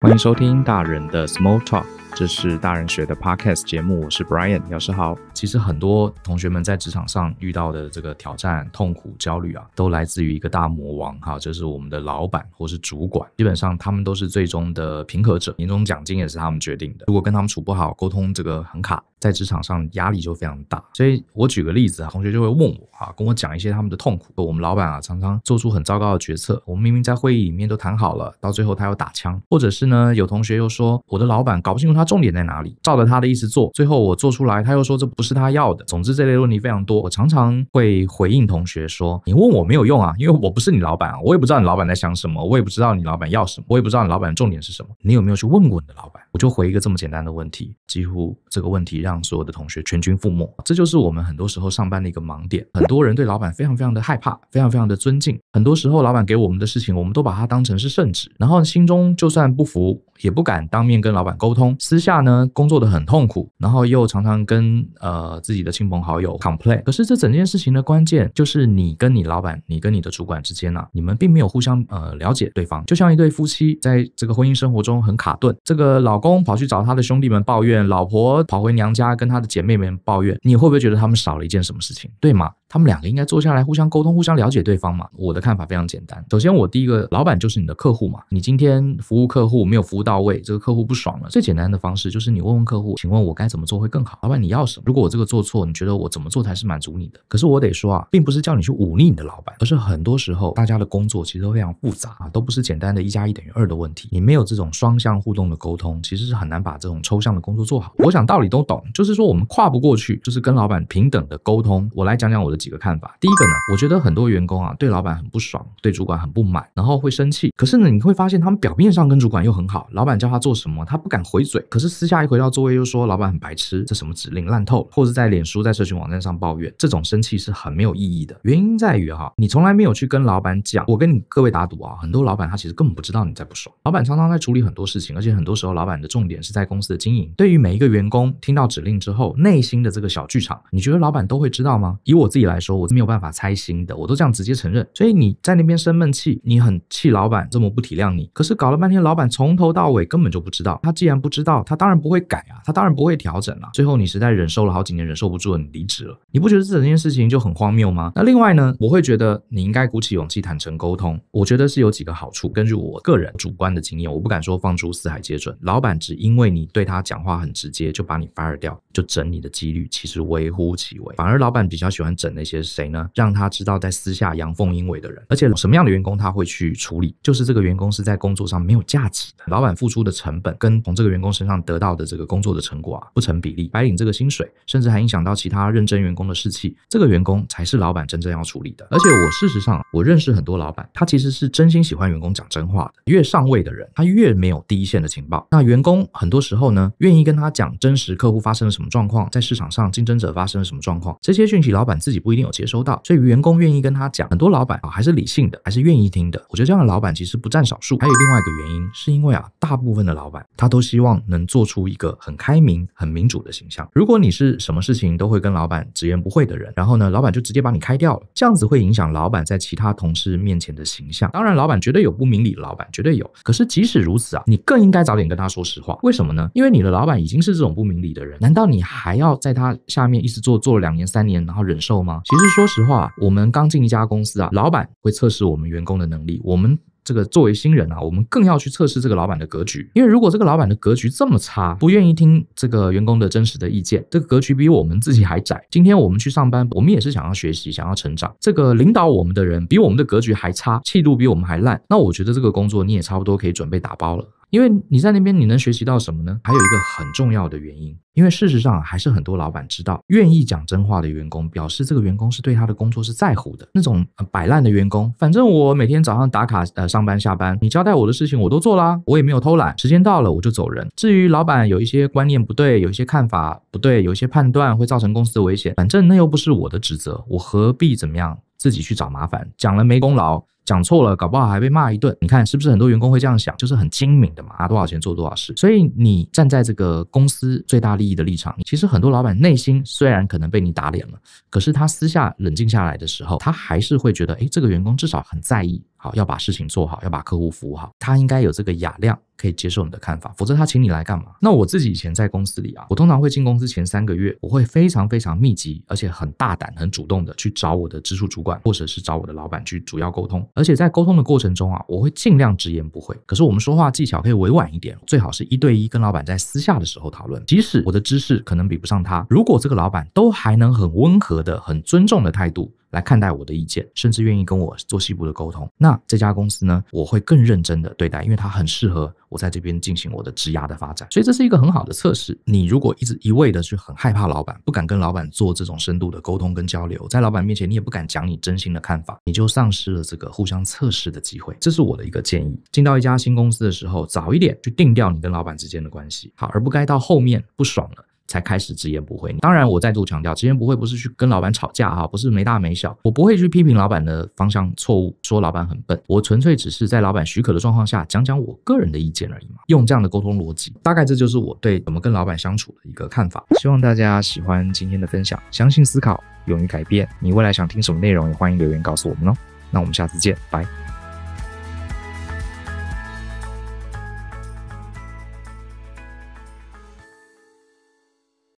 欢迎收听大人的 Small Talk。这是大人学的 podcast 节目，我是 Brian 老师好。其实很多同学们在职场上遇到的这个挑战、痛苦、焦虑啊，都来自于一个大魔王哈，就是我们的老板或是主管。基本上他们都是最终的平和者，年终奖金也是他们决定的。如果跟他们处不好，沟通这个很卡，在职场上压力就非常大。所以我举个例子啊，同学就会问我啊，跟我讲一些他们的痛苦。我们老板啊，常常做出很糟糕的决策，我们明明在会议里面都谈好了，到最后他又打枪。或者是呢，有同学又说，我的老板搞不清楚他。重点在哪里？照着他的意思做，最后我做出来，他又说这不是他要的。总之，这类问题非常多。我常常会回应同学说：“你问我没有用啊，因为我不是你老板啊，我也不知道你老板在想什么，我也不知道你老板要什么，我也不知道你老板的重点是什么。你有没有去问过你的老板？”我就回一个这么简单的问题，几乎这个问题让所有的同学全军覆没。这就是我们很多时候上班的一个盲点。很多人对老板非常非常的害怕，非常非常的尊敬。很多时候，老板给我们的事情，我们都把它当成是圣旨，然后心中就算不服，也不敢当面跟老板沟通。私下呢，工作的很痛苦，然后又常常跟呃自己的亲朋好友 complain。可是这整件事情的关键就是你跟你老板，你跟你的主管之间呢，你们并没有互相呃了解对方。就像一对夫妻在这个婚姻生活中很卡顿，这个老公跑去找他的兄弟们抱怨，老婆跑回娘家跟他的姐妹们抱怨，你会不会觉得他们少了一件什么事情？对吗？他们两个应该坐下来互相沟通，互相了解对方嘛？我的看法非常简单，首先我第一个，老板就是你的客户嘛，你今天服务客户没有服务到位，这个客户不爽了，最简单的方方式就是你问问客户，请问我该怎么做会更好？老板你要什么？如果我这个做错，你觉得我怎么做才是满足你的？可是我得说啊，并不是叫你去忤逆你的老板，而是很多时候大家的工作其实都非常复杂啊，都不是简单的一加一等于二的问题。你没有这种双向互动的沟通，其实是很难把这种抽象的工作做好。我想道理都懂，就是说我们跨不过去，就是跟老板平等的沟通。我来讲讲我的几个看法。第一个呢，我觉得很多员工啊对老板很不爽，对主管很不满，然后会生气。可是呢，你会发现他们表面上跟主管又很好，老板叫他做什么，他不敢回嘴。可是私下一回到座位又说老板很白痴，这什么指令烂透。或者在脸书在社群网站上抱怨，这种生气是很没有意义的。原因在于哈，你从来没有去跟老板讲。我跟你各位打赌啊，很多老板他其实根本不知道你在不爽。老板常常在处理很多事情，而且很多时候老板的重点是在公司的经营。对于每一个员工听到指令之后内心的这个小剧场，你觉得老板都会知道吗？以我自己来说，我是没有办法猜心的，我都这样直接承认。所以你在那边生闷气，你很气老板这么不体谅你。可是搞了半天，老板从头到尾根本就不知道。他既然不知道。他当然不会改啊，他当然不会调整了。最后你实在忍受了好几年，忍受不住了，你离职了。你不觉得整件事情就很荒谬吗？那另外呢，我会觉得你应该鼓起勇气，坦诚沟通。我觉得是有几个好处，根据我个人主观的经验，我不敢说放出四海皆准。老板只因为你对他讲话很直接，就把你 fire 掉，就整你的几率其实微乎其微。反而老板比较喜欢整那些谁呢？让他知道在私下阳奉阴违的人。而且什么样的员工他会去处理？就是这个员工是在工作上没有价值的。老板付出的成本跟从这个员工身。上得到的这个工作的成果啊不成比例，白领这个薪水，甚至还影响到其他认真员工的士气。这个员工才是老板真正要处理的。而且我事实上，我认识很多老板，他其实是真心喜欢员工讲真话的。越上位的人，他越没有第一线的情报。那员工很多时候呢，愿意跟他讲真实客户发生了什么状况，在市场上竞争者发生了什么状况，这些讯息老板自己不一定有接收到。所以员工愿意跟他讲，很多老板啊还是理性的，还是愿意听的。我觉得这样的老板其实不占少数。还有另外一个原因，是因为啊，大部分的老板他都希望能。能做出一个很开明、很民主的形象。如果你是什么事情都会跟老板直言不讳的人，然后呢，老板就直接把你开掉了，这样子会影响老板在其他同事面前的形象。当然，老板绝对有不明理，老板绝对有。可是即使如此啊，你更应该早点跟他说实话。为什么呢？因为你的老板已经是这种不明理的人，难道你还要在他下面一直做做了两年、三年，然后忍受吗？其实说实话，我们刚进一家公司啊，老板会测试我们员工的能力，我们。这个作为新人啊，我们更要去测试这个老板的格局，因为如果这个老板的格局这么差，不愿意听这个员工的真实的意见，这个格局比我们自己还窄。今天我们去上班，我们也是想要学习，想要成长。这个领导我们的人比我们的格局还差，气度比我们还烂，那我觉得这个工作你也差不多可以准备打包了。因为你在那边，你能学习到什么呢？还有一个很重要的原因，因为事实上还是很多老板知道，愿意讲真话的员工，表示这个员工是对他的工作是在乎的。那种摆烂的员工，反正我每天早上打卡，呃，上班下班，你交代我的事情我都做啦，我也没有偷懒，时间到了我就走人。至于老板有一些观念不对，有一些看法不对，有一些判断会造成公司的危险，反正那又不是我的职责，我何必怎么样，自己去找麻烦，讲了没功劳。讲错了，搞不好还被骂一顿。你看是不是很多员工会这样想，就是很精明的嘛，拿多少钱做多少事。所以你站在这个公司最大利益的立场，其实很多老板内心虽然可能被你打脸了，可是他私下冷静下来的时候，他还是会觉得，哎，这个员工至少很在意。好，要把事情做好，要把客户服务好，他应该有这个雅量，可以接受你的看法，否则他请你来干嘛？那我自己以前在公司里啊，我通常会进公司前三个月，我会非常非常密集，而且很大胆、很主动的去找我的直属主管，或者是找我的老板去主要沟通。而且在沟通的过程中啊，我会尽量直言不讳。可是我们说话技巧可以委婉一点，最好是一对一跟老板在私下的时候讨论。即使我的知识可能比不上他，如果这个老板都还能很温和的、很尊重的态度。来看待我的意见，甚至愿意跟我做细部的沟通。那这家公司呢，我会更认真的对待，因为它很适合我在这边进行我的职芽的发展。所以这是一个很好的测试。你如果一直一味的去很害怕老板，不敢跟老板做这种深度的沟通跟交流，在老板面前你也不敢讲你真心的看法，你就丧失了这个互相测试的机会。这是我的一个建议。进到一家新公司的时候，早一点去定掉你跟老板之间的关系，好而不该到后面不爽了。才开始直言不讳。当然，我再度强调，直言不讳不是去跟老板吵架哈，不是没大没小。我不会去批评老板的方向错误，说老板很笨。我纯粹只是在老板许可的状况下讲讲我个人的意见而已嘛。用这样的沟通逻辑，大概这就是我对怎么跟老板相处的一个看法。希望大家喜欢今天的分享，相信思考，勇于改变。你未来想听什么内容，也欢迎留言告诉我们哦。那我们下次见，拜。